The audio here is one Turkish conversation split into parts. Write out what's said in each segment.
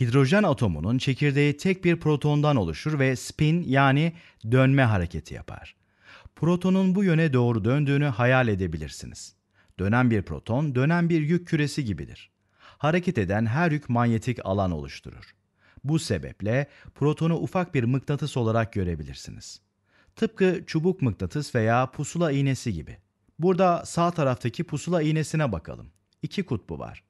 Hidrojen atomunun çekirdeği tek bir protondan oluşur ve spin yani dönme hareketi yapar. Protonun bu yöne doğru döndüğünü hayal edebilirsiniz. Dönen bir proton dönen bir yük küresi gibidir. Hareket eden her yük manyetik alan oluşturur. Bu sebeple protonu ufak bir mıknatıs olarak görebilirsiniz. Tıpkı çubuk mıknatıs veya pusula iğnesi gibi. Burada sağ taraftaki pusula iğnesine bakalım. İki kutbu var.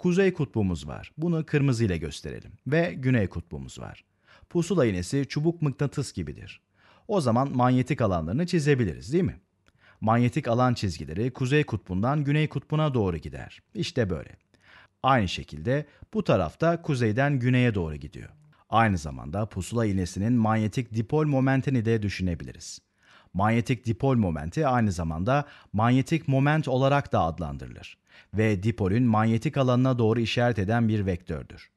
Kuzey kutbumuz var. Bunu kırmızı ile gösterelim. Ve güney kutbumuz var. Pusula iğnesi çubuk mıknatıs gibidir. O zaman manyetik alanlarını çizebiliriz değil mi? Manyetik alan çizgileri kuzey kutbundan güney kutbuna doğru gider. İşte böyle. Aynı şekilde bu tarafta kuzeyden güneye doğru gidiyor. Aynı zamanda pusula iğnesinin manyetik dipol momentini de düşünebiliriz. Manyetik dipol momenti aynı zamanda manyetik moment olarak da adlandırılır ve dipolün manyetik alanına doğru işaret eden bir vektördür.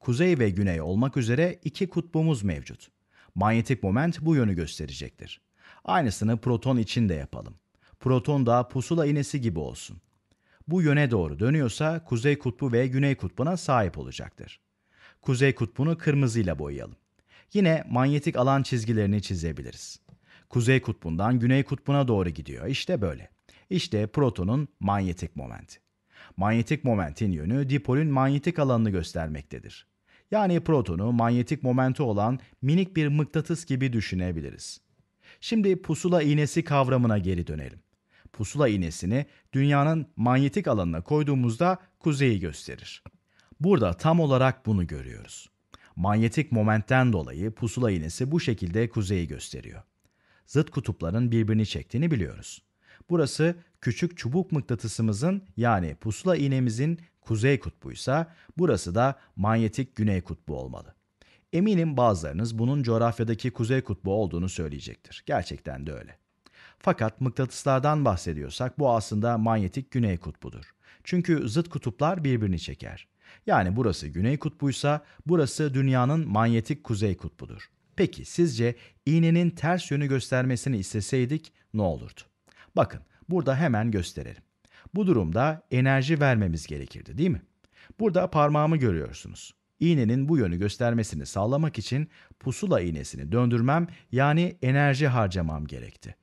Kuzey ve güney olmak üzere iki kutbumuz mevcut. Manyetik moment bu yönü gösterecektir. Aynısını proton için de yapalım. Proton da pusula inesi gibi olsun. Bu yöne doğru dönüyorsa kuzey kutbu ve güney kutbuna sahip olacaktır. Kuzey kutbunu kırmızıyla boyayalım. Yine manyetik alan çizgilerini çizebiliriz. Kuzey kutbundan güney kutbuna doğru gidiyor. İşte böyle. İşte protonun manyetik momenti. Manyetik momentin yönü dipolün manyetik alanını göstermektedir. Yani protonu manyetik momenti olan minik bir mıknatıs gibi düşünebiliriz. Şimdi pusula iğnesi kavramına geri dönelim. Pusula iğnesini dünyanın manyetik alanına koyduğumuzda kuzeyi gösterir. Burada tam olarak bunu görüyoruz. Manyetik momentten dolayı pusula iğnesi bu şekilde kuzeyi gösteriyor zıt kutupların birbirini çektiğini biliyoruz. Burası küçük çubuk mıknatısımızın yani pusula iğnemizin kuzey kutbuysa burası da manyetik güney kutbu olmalı. Eminim bazılarınız bunun coğrafyadaki kuzey kutbu olduğunu söyleyecektir. Gerçekten de öyle. Fakat mıknatıslardan bahsediyorsak bu aslında manyetik güney kutbudur. Çünkü zıt kutuplar birbirini çeker. Yani burası güney kutbuysa burası dünyanın manyetik kuzey kutbudur. Peki sizce iğnenin ters yönü göstermesini isteseydik ne olurdu? Bakın burada hemen gösterelim. Bu durumda enerji vermemiz gerekirdi değil mi? Burada parmağımı görüyorsunuz. İğnenin bu yönü göstermesini sağlamak için pusula iğnesini döndürmem yani enerji harcamam gerekti.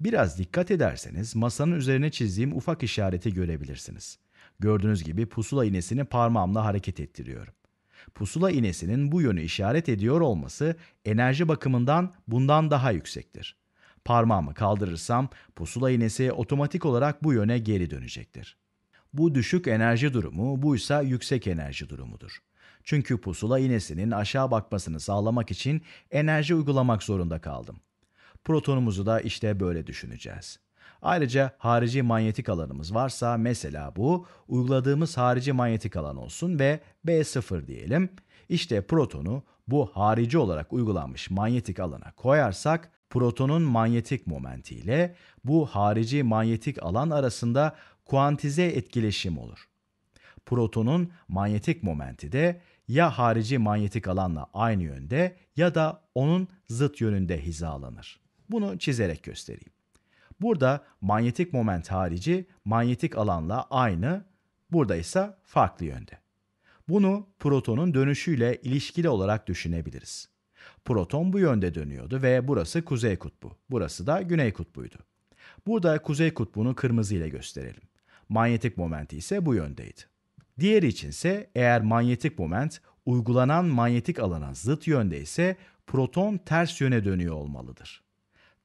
Biraz dikkat ederseniz masanın üzerine çizdiğim ufak işareti görebilirsiniz. Gördüğünüz gibi pusula iğnesini parmağımla hareket ettiriyorum pusula iNES'inin bu yönü işaret ediyor olması enerji bakımından bundan daha yüksektir. Parmağımı kaldırırsam pusula iNES'i otomatik olarak bu yöne geri dönecektir. Bu düşük enerji durumu buysa yüksek enerji durumudur. Çünkü pusula iNES'inin aşağı bakmasını sağlamak için enerji uygulamak zorunda kaldım. Protonumuzu da işte böyle düşüneceğiz. Ayrıca harici manyetik alanımız varsa mesela bu uyguladığımız harici manyetik alan olsun ve B0 diyelim. İşte protonu bu harici olarak uygulanmış manyetik alana koyarsak protonun manyetik momenti ile bu harici manyetik alan arasında kuantize etkileşim olur. Protonun manyetik momenti de ya harici manyetik alanla aynı yönde ya da onun zıt yönünde hizalanır. Bunu çizerek göstereyim. Burada manyetik moment harici manyetik alanla aynı, burada ise farklı yönde. Bunu protonun dönüşüyle ilişkili olarak düşünebiliriz. Proton bu yönde dönüyordu ve burası kuzey kutbu, burası da güney kutbuydu. Burada kuzey kutbunu kırmızı ile gösterelim. Manyetik momenti ise bu yöndeydi. Diğeri içinse eğer manyetik moment uygulanan manyetik alana zıt yönde ise proton ters yöne dönüyor olmalıdır.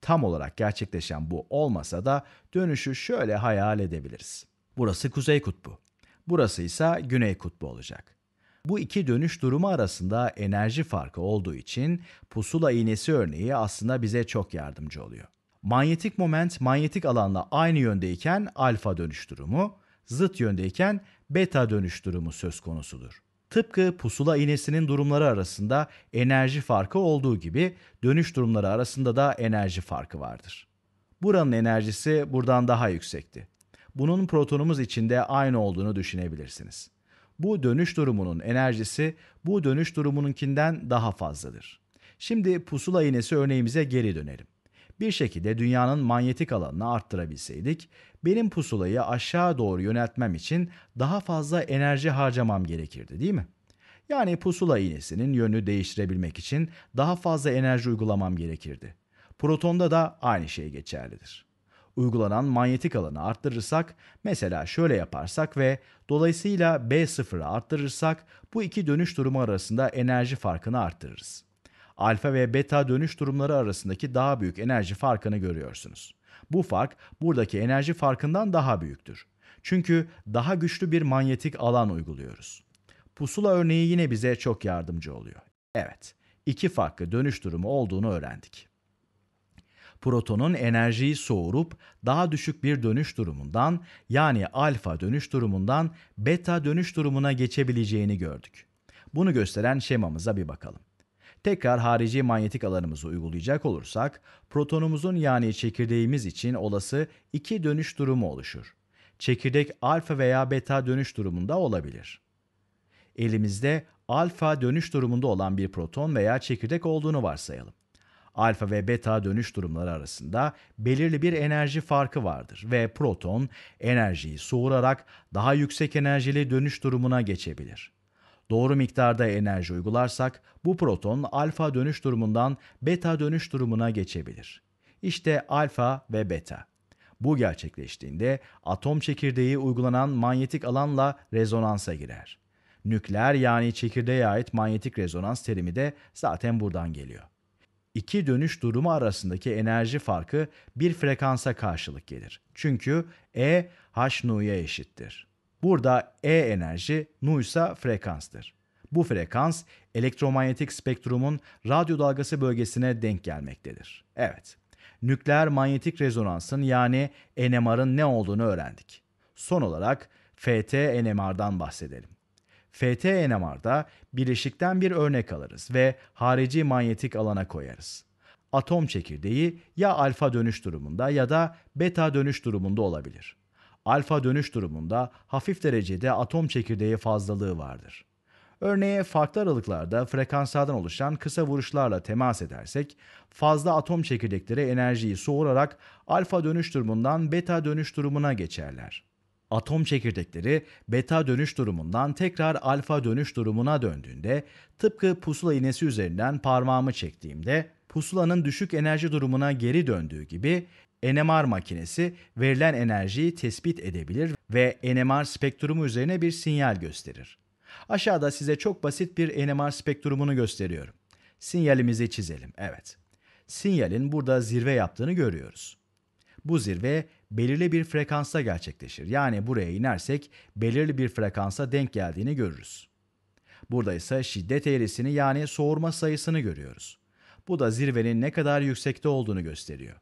Tam olarak gerçekleşen bu olmasa da dönüşü şöyle hayal edebiliriz. Burası Kuzey Kutbu. Burası ise Güney Kutbu olacak. Bu iki dönüş durumu arasında enerji farkı olduğu için pusula iğnesi örneği aslında bize çok yardımcı oluyor. Manyetik moment manyetik alanla aynı yöndeyken alfa dönüş durumu, zıt yöndeyken beta dönüş durumu söz konusudur. Tıpkı pusula inesinin durumları arasında enerji farkı olduğu gibi dönüş durumları arasında da enerji farkı vardır. Buranın enerjisi buradan daha yüksekti. Bunun protonumuz içinde aynı olduğunu düşünebilirsiniz. Bu dönüş durumunun enerjisi bu dönüş durumununkinden daha fazladır. Şimdi pusula inesi örneğimize geri dönelim bir şekilde dünyanın manyetik alanını arttırabilseydik, benim pusulayı aşağı doğru yöneltmem için daha fazla enerji harcamam gerekirdi değil mi? Yani pusula iğnesinin yönü değiştirebilmek için daha fazla enerji uygulamam gerekirdi. Protonda da aynı şey geçerlidir. Uygulanan manyetik alanı arttırırsak, mesela şöyle yaparsak ve dolayısıyla B0'ı arttırırsak bu iki dönüş durumu arasında enerji farkını arttırırız alfa ve beta dönüş durumları arasındaki daha büyük enerji farkını görüyorsunuz. Bu fark buradaki enerji farkından daha büyüktür. Çünkü daha güçlü bir manyetik alan uyguluyoruz. Pusula örneği yine bize çok yardımcı oluyor. Evet, iki farklı dönüş durumu olduğunu öğrendik. Protonun enerjiyi soğurup daha düşük bir dönüş durumundan yani alfa dönüş durumundan beta dönüş durumuna geçebileceğini gördük. Bunu gösteren şemamıza bir bakalım. Tekrar harici manyetik alanımızı uygulayacak olursak, protonumuzun yani çekirdeğimiz için olası iki dönüş durumu oluşur. Çekirdek alfa veya beta dönüş durumunda olabilir. Elimizde alfa dönüş durumunda olan bir proton veya çekirdek olduğunu varsayalım. Alfa ve beta dönüş durumları arasında belirli bir enerji farkı vardır ve proton enerjiyi soğurarak daha yüksek enerjili dönüş durumuna geçebilir. Doğru miktarda enerji uygularsak bu proton alfa dönüş durumundan beta dönüş durumuna geçebilir. İşte alfa ve beta. Bu gerçekleştiğinde atom çekirdeği uygulanan manyetik alanla rezonansa girer. Nükleer yani çekirdeğe ait manyetik rezonans terimi de zaten buradan geliyor. İki dönüş durumu arasındaki enerji farkı bir frekansa karşılık gelir. Çünkü E HNU'ya eşittir. Burada E enerji, nu ise frekanstır. Bu frekans elektromanyetik spektrumun radyo dalgası bölgesine denk gelmektedir. Evet, nükleer manyetik rezonansın yani NMR'ın ne olduğunu öğrendik. Son olarak FT-NMR'dan bahsedelim. FT-NMR'da bileşikten bir örnek alırız ve harici manyetik alana koyarız. Atom çekirdeği ya alfa dönüş durumunda ya da beta dönüş durumunda olabilir alfa dönüş durumunda hafif derecede atom çekirdeği fazlalığı vardır. Örneğe farklı aralıklarda frekanslardan oluşan kısa vuruşlarla temas edersek, fazla atom çekirdekleri enerjiyi soğurarak alfa dönüş durumundan beta dönüş durumuna geçerler. Atom çekirdekleri beta dönüş durumundan tekrar alfa dönüş durumuna döndüğünde, tıpkı pusula iğnesi üzerinden parmağımı çektiğimde pusulanın düşük enerji durumuna geri döndüğü gibi NMR makinesi verilen enerjiyi tespit edebilir ve NMR spektrumu üzerine bir sinyal gösterir. Aşağıda size çok basit bir NMR spektrumunu gösteriyorum. Sinyalimizi çizelim. Evet. Sinyalin burada zirve yaptığını görüyoruz. Bu zirve belirli bir frekansa gerçekleşir. Yani buraya inersek belirli bir frekansa denk geldiğini görürüz. Burada ise şiddet eğrisini yani soğurma sayısını görüyoruz. Bu da zirvenin ne kadar yüksekte olduğunu gösteriyor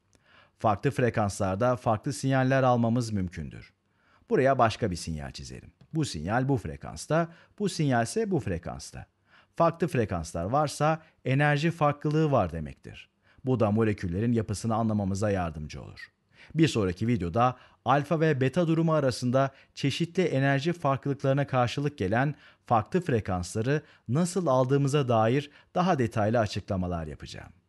farklı frekanslarda farklı sinyaller almamız mümkündür. Buraya başka bir sinyal çizerim. Bu sinyal bu frekansta, bu sinyal ise bu frekansta. Farklı frekanslar varsa enerji farklılığı var demektir. Bu da moleküllerin yapısını anlamamıza yardımcı olur. Bir sonraki videoda alfa ve beta durumu arasında çeşitli enerji farklılıklarına karşılık gelen farklı frekansları nasıl aldığımıza dair daha detaylı açıklamalar yapacağım.